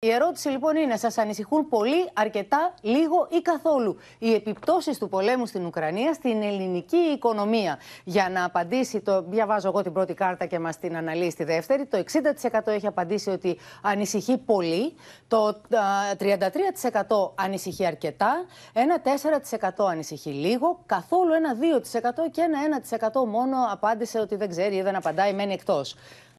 Η ερώτηση λοιπόν είναι, σας ανησυχούν πολύ, αρκετά, λίγο ή καθόλου οι επιπτώσεις του πολέμου στην Ουκρανία στην ελληνική οικονομία. Για να απαντήσει, το διαβάζω εγώ την πρώτη κάρτα και μας την αναλύει στη δεύτερη, το 60% έχει απαντήσει ότι ανησυχεί πολύ, το 33% ανησυχεί αρκετά, ένα 4% ανησυχεί λίγο, καθόλου ένα 2% και ένα 1% μόνο απάντησε ότι δεν ξέρει ή δεν απαντάει, μένει εκτός.